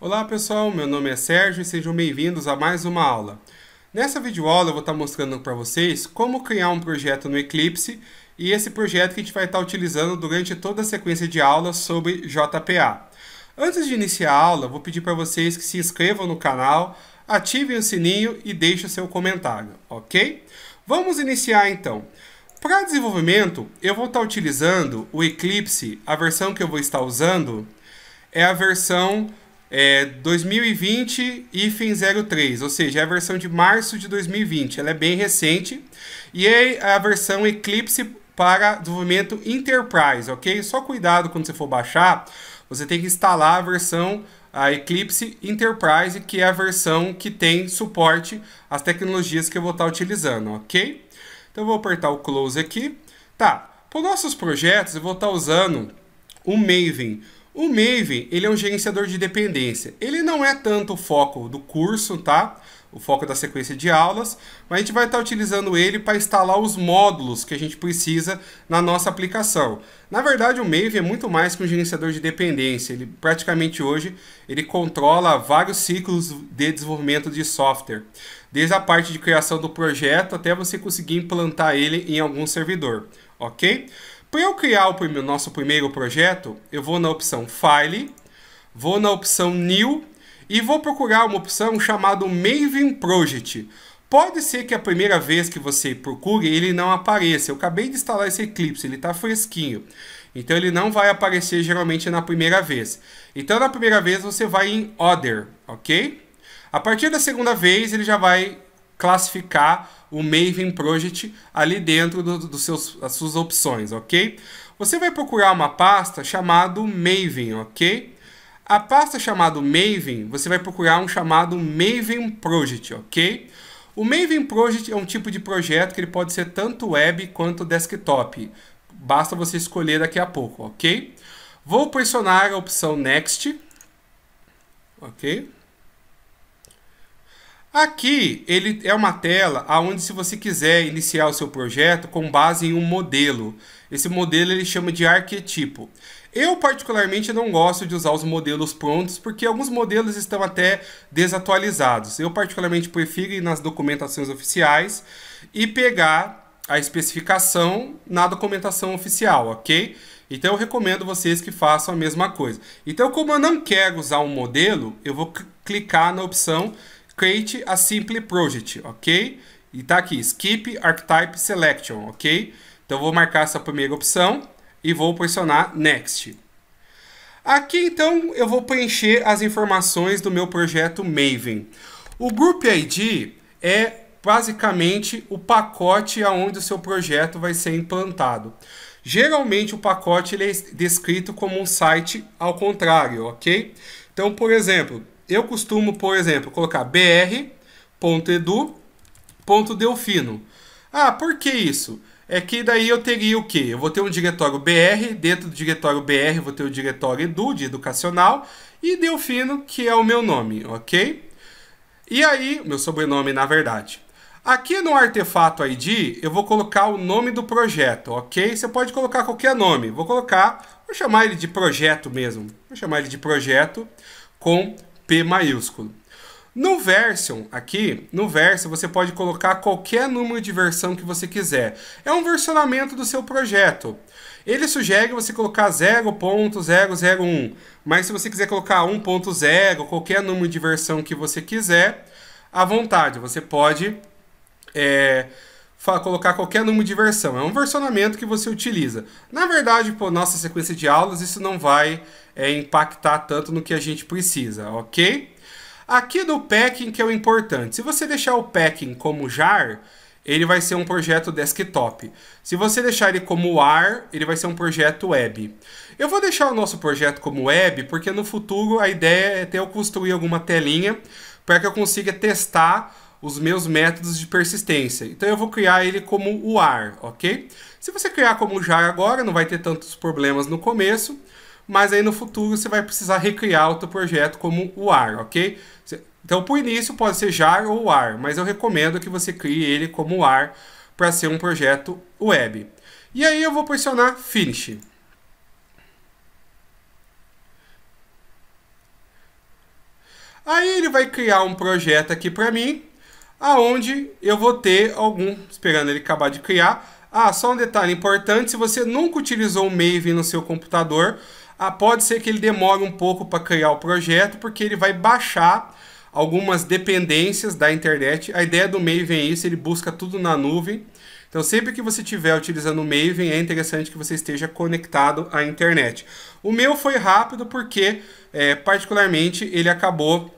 Olá pessoal, meu nome é Sérgio e sejam bem-vindos a mais uma aula. Nessa videoaula eu vou estar mostrando para vocês como criar um projeto no Eclipse e esse projeto que a gente vai estar utilizando durante toda a sequência de aulas sobre JPA. Antes de iniciar a aula, vou pedir para vocês que se inscrevam no canal, ativem o sininho e deixem seu comentário, ok? Vamos iniciar então. Para desenvolvimento, eu vou estar utilizando o Eclipse, a versão que eu vou estar usando é a versão é 2020 03, ou seja, é a versão de março de 2020. Ela é bem recente e é a versão Eclipse para desenvolvimento Enterprise, ok? Só cuidado quando você for baixar, você tem que instalar a versão a Eclipse Enterprise, que é a versão que tem suporte às tecnologias que eu vou estar utilizando, ok? Então eu vou apertar o close aqui. Tá, para os nossos projetos eu vou estar usando o Maven o Maven, ele é um gerenciador de dependência. Ele não é tanto o foco do curso, tá? O foco da sequência de aulas, mas a gente vai estar tá utilizando ele para instalar os módulos que a gente precisa na nossa aplicação. Na verdade, o Maven é muito mais que um gerenciador de dependência. Ele praticamente hoje ele controla vários ciclos de desenvolvimento de software, desde a parte de criação do projeto até você conseguir implantar ele em algum servidor, ok? Para eu criar o primeiro, nosso primeiro projeto, eu vou na opção File, vou na opção New e vou procurar uma opção chamada Maven Project. Pode ser que a primeira vez que você procure ele não apareça. Eu acabei de instalar esse Eclipse, ele está fresquinho. Então ele não vai aparecer geralmente na primeira vez. Então na primeira vez você vai em Other, ok? A partir da segunda vez ele já vai classificar o Maven Project ali dentro do, do seus, das suas opções, ok? Você vai procurar uma pasta chamada Maven, ok? A pasta chamada Maven, você vai procurar um chamado Maven Project, ok? O Maven Project é um tipo de projeto que ele pode ser tanto web quanto desktop. Basta você escolher daqui a pouco, ok? Vou pressionar a opção Next, ok? Aqui ele é uma tela onde se você quiser iniciar o seu projeto com base em um modelo. Esse modelo ele chama de arquetipo. Eu particularmente não gosto de usar os modelos prontos porque alguns modelos estão até desatualizados. Eu particularmente prefiro ir nas documentações oficiais e pegar a especificação na documentação oficial, ok? Então eu recomendo vocês que façam a mesma coisa. Então como eu não quero usar um modelo, eu vou clicar na opção create a simple project, ok? E tá aqui, skip archetype selection, ok? Então vou marcar essa primeira opção e vou pressionar next. Aqui então eu vou preencher as informações do meu projeto Maven. O Group ID é basicamente o pacote aonde o seu projeto vai ser implantado. Geralmente o pacote ele é descrito como um site ao contrário, ok? Então, por exemplo, eu costumo, por exemplo, colocar br.edu.delfino. Ah, por que isso? É que daí eu teria o quê? Eu vou ter um diretório BR, dentro do diretório BR vou ter o diretório Edu, de educacional, e Delfino, que é o meu nome, ok? E aí, meu sobrenome, na verdade. Aqui no artefato ID, eu vou colocar o nome do projeto, ok? Você pode colocar qualquer nome. Vou colocar, vou chamar ele de projeto mesmo. Vou chamar ele de projeto com P maiúsculo. No version aqui, no version você pode colocar qualquer número de versão que você quiser. É um versionamento do seu projeto. Ele sugere você colocar 0.001, mas se você quiser colocar 1.0, qualquer número de versão que você quiser, à vontade, você pode é, colocar qualquer número de versão. É um versionamento que você utiliza. Na verdade, por nossa sequência de aulas, isso não vai é, impactar tanto no que a gente precisa, ok? Aqui do packing que é o importante. Se você deixar o packing como jar, ele vai ser um projeto desktop. Se você deixar ele como AR, ele vai ser um projeto web. Eu vou deixar o nosso projeto como web, porque no futuro a ideia é ter eu construir alguma telinha para que eu consiga testar os meus métodos de persistência. Então eu vou criar ele como o ar, ok? Se você criar como jar agora, não vai ter tantos problemas no começo, mas aí no futuro você vai precisar recriar o teu projeto como o ar, ok? Então, por início, pode ser jar ou ar, mas eu recomendo que você crie ele como ar para ser um projeto web. E aí eu vou pressionar Finish. Aí ele vai criar um projeto aqui para mim, aonde eu vou ter algum, esperando ele acabar de criar. Ah, só um detalhe importante, se você nunca utilizou o Maven no seu computador, ah, pode ser que ele demore um pouco para criar o projeto, porque ele vai baixar algumas dependências da internet. A ideia do Maven é isso, ele busca tudo na nuvem. Então, sempre que você estiver utilizando o Maven, é interessante que você esteja conectado à internet. O meu foi rápido porque, é, particularmente, ele acabou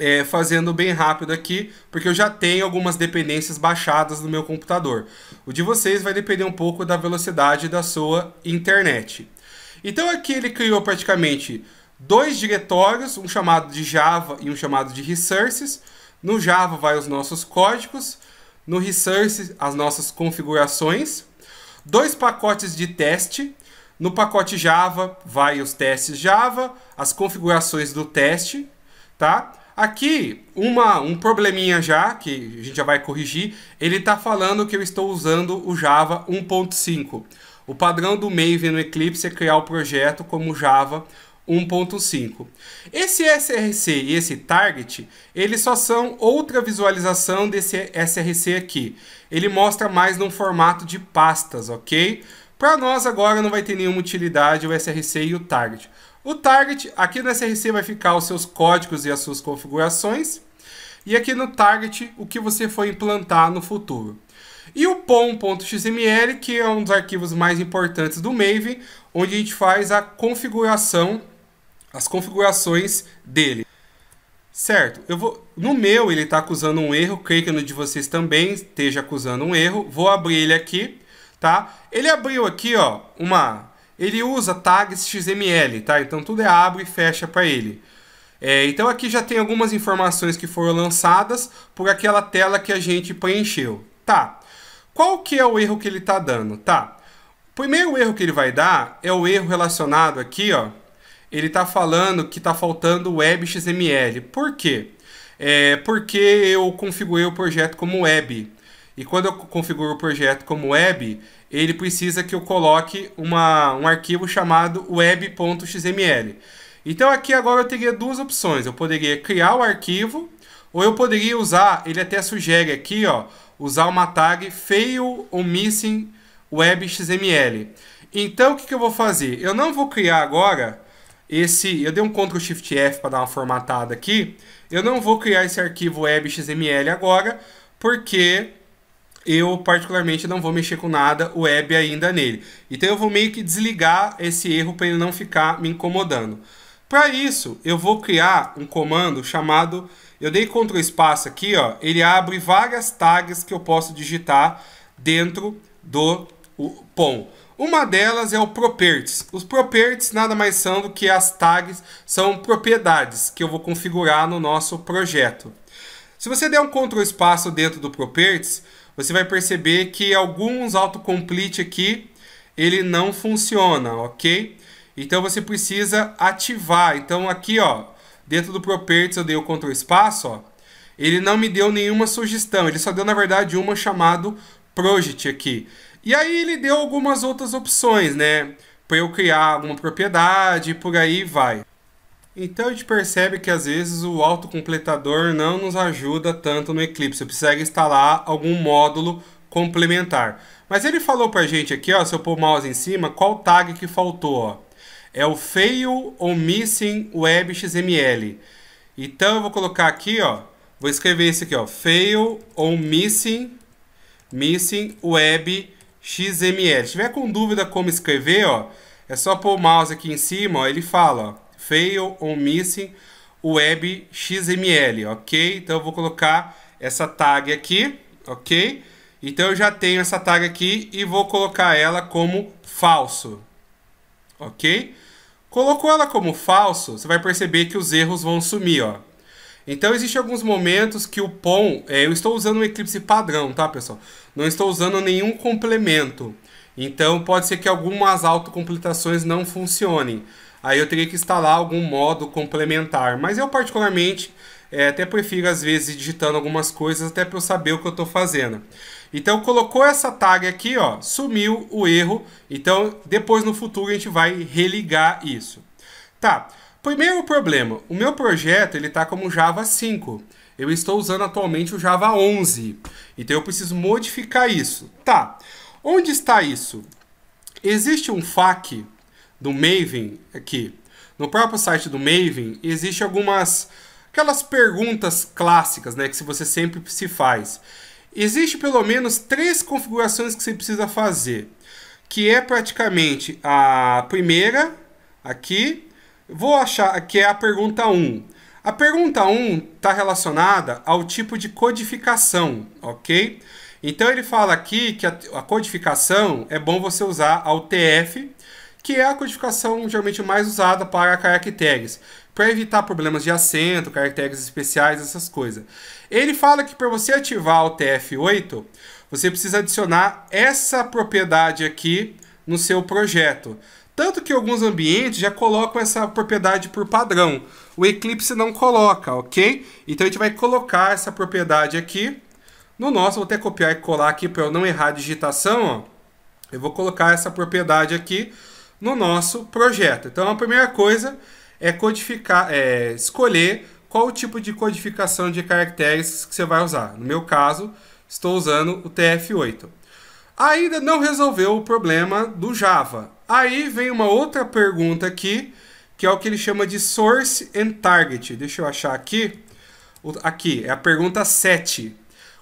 é, fazendo bem rápido aqui, porque eu já tenho algumas dependências baixadas no meu computador. O de vocês vai depender um pouco da velocidade da sua internet. Então aqui ele criou praticamente dois diretórios, um chamado de Java e um chamado de Resources. No Java vai os nossos códigos, no Resources as nossas configurações, dois pacotes de teste. No pacote Java vai os testes Java, as configurações do teste, tá? Aqui, uma, um probleminha já, que a gente já vai corrigir, ele está falando que eu estou usando o Java 1.5. O padrão do Maven no Eclipse é criar o projeto como Java 1.5. Esse SRC e esse target, eles só são outra visualização desse SRC aqui. Ele mostra mais num formato de pastas, ok? Para nós agora não vai ter nenhuma utilidade o SRC e o target. O target, aqui no SRC vai ficar os seus códigos e as suas configurações. E aqui no target, o que você for implantar no futuro. E o pom.xml, que é um dos arquivos mais importantes do Maven, onde a gente faz a configuração, as configurações dele. Certo, eu vou. No meu ele está acusando um erro, creio que no de vocês também esteja acusando um erro. Vou abrir ele aqui, tá? Ele abriu aqui, ó, uma ele usa tags XML, tá? Então tudo é abre e fecha para ele. É, então aqui já tem algumas informações que foram lançadas por aquela tela que a gente preencheu, tá? Qual que é o erro que ele está dando, tá? O primeiro erro que ele vai dar é o erro relacionado aqui, ó. Ele está falando que está faltando web XML. Por quê? É porque eu configurei o projeto como web. E quando eu configuro o projeto como web, ele precisa que eu coloque uma, um arquivo chamado web.xml. Então aqui agora eu teria duas opções. Eu poderia criar o arquivo ou eu poderia usar, ele até sugere aqui, ó, usar uma tag fail ou missing web.xml. Então o que, que eu vou fazer? Eu não vou criar agora esse, eu dei um Ctrl Shift F para dar uma formatada aqui. Eu não vou criar esse arquivo web.xml agora, porque eu particularmente não vou mexer com nada web ainda nele. Então eu vou meio que desligar esse erro para ele não ficar me incomodando. Para isso, eu vou criar um comando chamado, eu dei Ctrl espaço aqui, ó, ele abre várias tags que eu posso digitar dentro do POM. Uma delas é o properties. Os properties nada mais são do que as tags, são propriedades que eu vou configurar no nosso projeto. Se você der um Ctrl espaço dentro do properties, você vai perceber que alguns autocomplete aqui, ele não funciona, ok? Então você precisa ativar. Então aqui, ó, dentro do Properties eu dei o control espaço, ó. Ele não me deu nenhuma sugestão, ele só deu na verdade uma chamado project aqui. E aí ele deu algumas outras opções, né? Para eu criar alguma propriedade e por aí vai. Então a gente percebe que às vezes o autocompletador não nos ajuda tanto no Eclipse. Você precisa instalar algum módulo complementar. Mas ele falou pra gente aqui, ó, se eu pôr o mouse em cima, qual tag que faltou, ó. É o Fail ou Missing Web XML. Então eu vou colocar aqui, ó, vou escrever esse aqui, ó, Fail ou Missing Missing Web XML. Se tiver com dúvida como escrever, ó, é só pôr o mouse aqui em cima, ó, ele fala, ó fail ou missing web xml, ok? Então eu vou colocar essa tag aqui, ok? Então eu já tenho essa tag aqui e vou colocar ela como falso, ok? Colocou ela como falso, você vai perceber que os erros vão sumir, ó. Então, existem alguns momentos que o POM... É, eu estou usando o Eclipse padrão, tá, pessoal? Não estou usando nenhum complemento. Então, pode ser que algumas autocompletações não funcionem aí eu teria que instalar algum modo complementar. Mas eu, particularmente, é, até prefiro, às vezes, digitando algumas coisas até para eu saber o que eu estou fazendo. Então, colocou essa tag aqui, ó, sumiu o erro. Então, depois, no futuro, a gente vai religar isso. Tá, primeiro problema. O meu projeto, ele está como Java 5. Eu estou usando atualmente o Java 11. Então, eu preciso modificar isso. Tá, onde está isso? Existe um FAQ do Maven aqui. No próprio site do Maven existe algumas aquelas perguntas clássicas, né, que se você sempre se faz. Existe pelo menos três configurações que você precisa fazer, que é praticamente a primeira aqui, vou achar que é a pergunta 1. A pergunta 1 está relacionada ao tipo de codificação, ok? Então ele fala aqui que a, a codificação é bom você usar a UTF que é a codificação geralmente mais usada para caracteres, para evitar problemas de acento, caracteres especiais, essas coisas. Ele fala que para você ativar o TF8, você precisa adicionar essa propriedade aqui no seu projeto. Tanto que alguns ambientes já colocam essa propriedade por padrão. O Eclipse não coloca, ok? Então a gente vai colocar essa propriedade aqui no nosso. Vou até copiar e colar aqui para eu não errar a digitação. Ó. Eu vou colocar essa propriedade aqui no nosso projeto. Então a primeira coisa é codificar, é, escolher qual o tipo de codificação de caracteres que você vai usar. No meu caso, estou usando o TF8. Ainda não resolveu o problema do Java. Aí vem uma outra pergunta aqui, que é o que ele chama de source and target. Deixa eu achar aqui. Aqui é a pergunta 7.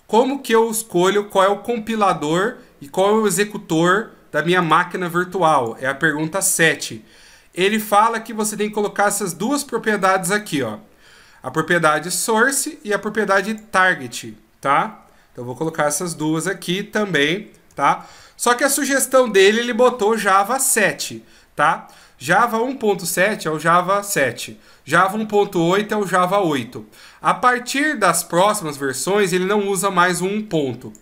Como que eu escolho qual é o compilador e qual é o executor da minha máquina virtual. É a pergunta 7. Ele fala que você tem que colocar essas duas propriedades aqui, ó. A propriedade source e a propriedade target, tá? Então vou colocar essas duas aqui também, tá? Só que a sugestão dele, ele botou Java 7, tá? Java 1.7 é o Java 7. Java 1.8 é o Java 8. A partir das próximas versões, ele não usa mais um ponto.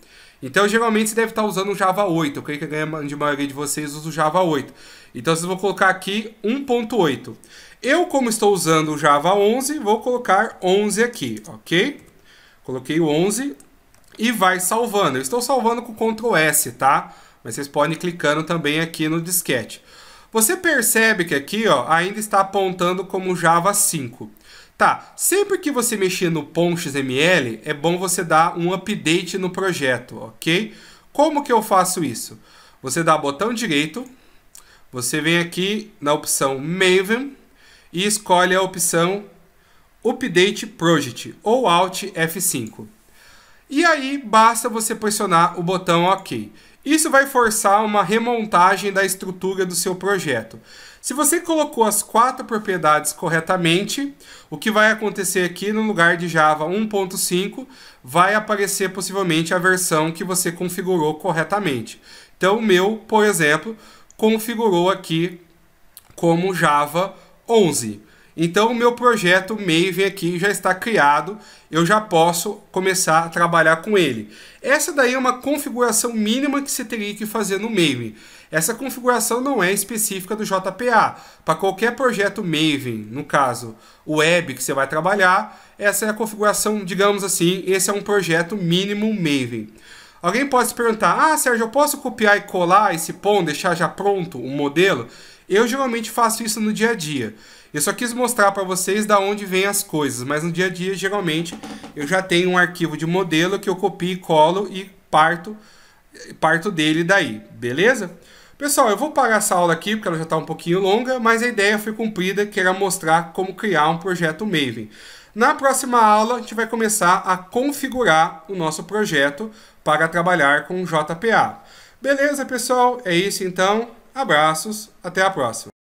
Então, geralmente, você deve estar usando o Java 8. Eu creio que a grande maioria de vocês usa o Java 8. Então, vocês vão colocar aqui 1.8. Eu, como estou usando o Java 11, vou colocar 11 aqui, ok? Coloquei o 11 e vai salvando. Eu estou salvando com Ctrl S, tá? Mas vocês podem ir clicando também aqui no disquete. Você percebe que aqui ó, ainda está apontando como Java 5. Tá, sempre que você mexer no POM é bom você dar um update no projeto, ok? Como que eu faço isso? Você dá botão direito, você vem aqui na opção Maven e escolhe a opção Update Project ou Alt F5. E aí basta você pressionar o botão OK. Isso vai forçar uma remontagem da estrutura do seu projeto. Se você colocou as quatro propriedades corretamente, o que vai acontecer aqui no lugar de Java 1.5 vai aparecer possivelmente a versão que você configurou corretamente. Então, o meu, por exemplo, configurou aqui como Java 11. Então, o meu projeto Maven aqui já está criado, eu já posso começar a trabalhar com ele. Essa daí é uma configuração mínima que você teria que fazer no Maven. Essa configuração não é específica do JPA. Para qualquer projeto Maven, no caso, web que você vai trabalhar, essa é a configuração, digamos assim, esse é um projeto mínimo Maven. Alguém pode se perguntar, ah Sérgio, eu posso copiar e colar esse POM, deixar já pronto o modelo? Eu geralmente faço isso no dia a dia. Eu só quis mostrar para vocês da onde vêm as coisas, mas no dia a dia, geralmente, eu já tenho um arquivo de modelo que eu copio e colo e parto, parto dele daí, beleza? Pessoal, eu vou parar essa aula aqui porque ela já está um pouquinho longa, mas a ideia foi cumprida, que era mostrar como criar um projeto Maven. Na próxima aula, a gente vai começar a configurar o nosso projeto para trabalhar com JPA. Beleza, pessoal? É isso então. Abraços, até a próxima!